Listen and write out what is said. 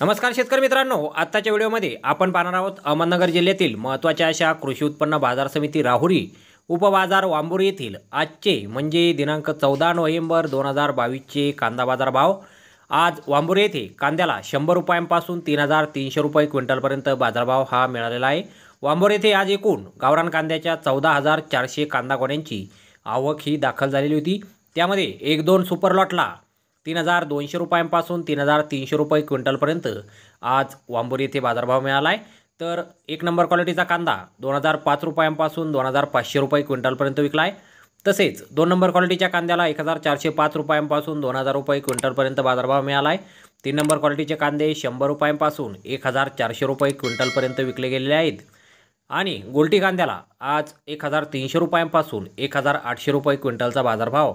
नमस्कार शेतकरी मित्रांनो आत्ताच्या व्हिडिओमध्ये आपण पाहणार आहोत अहमदनगर जिल्ह्यातील महत्त्वाच्या अशा कृषी उत्पन्न बाजार समिती राहुरी उपबाजार वांबुर येथील आजचे म्हणजे दिनांक चौदा नोव्हेंबर दोन हजार बावीसचे कांदा बाजार भाव आज वांबुरी येथे कांद्याला शंभर रुपयांपासून तीन हजार तीनशे रुपये क्विंटलपर्यंत बाजारभाव हा मिळालेला आहे वांबोर येथे आज एकूण गावरान कांद्याच्या चौदा हजार चारशे कांदा गोण्यांची आवक ही दाखल झालेली होती त्यामध्ये एक दोन सुपर लॉटला तीन हजार दोनशे रुपयांपासून तीन हजार तीनशे रुपये क्विंटलपर्यंत आज वांबोरी येथे बाजारभाव मिळाला आहे तर एक नंबर क्वालिटीचा कांदा दोन हजार पाच रुपयांपासून दोन हजार पाचशे रुपये क्विंटलपर्यंत विकला आहे तसेच दोन नंबर क्वालिटीच्या कांद्याला एक हजार चारशे पाच रुपयांपासून दोन हजार रुपये क्विंटलपर्यंत बाजारभाव मिळाला आहे तीन नंबर क्वालिटीचे कांदे शंभर रुपयांपासून एक हजार चारशे रुपये क्विंटलपर्यंत विकले गेलेले आहेत आणि गोलटी कांद्याला आज एक हजार तीनशे रुपयांपासून एक हजार आठशे रुपये क्विंटलचा बाजारभाव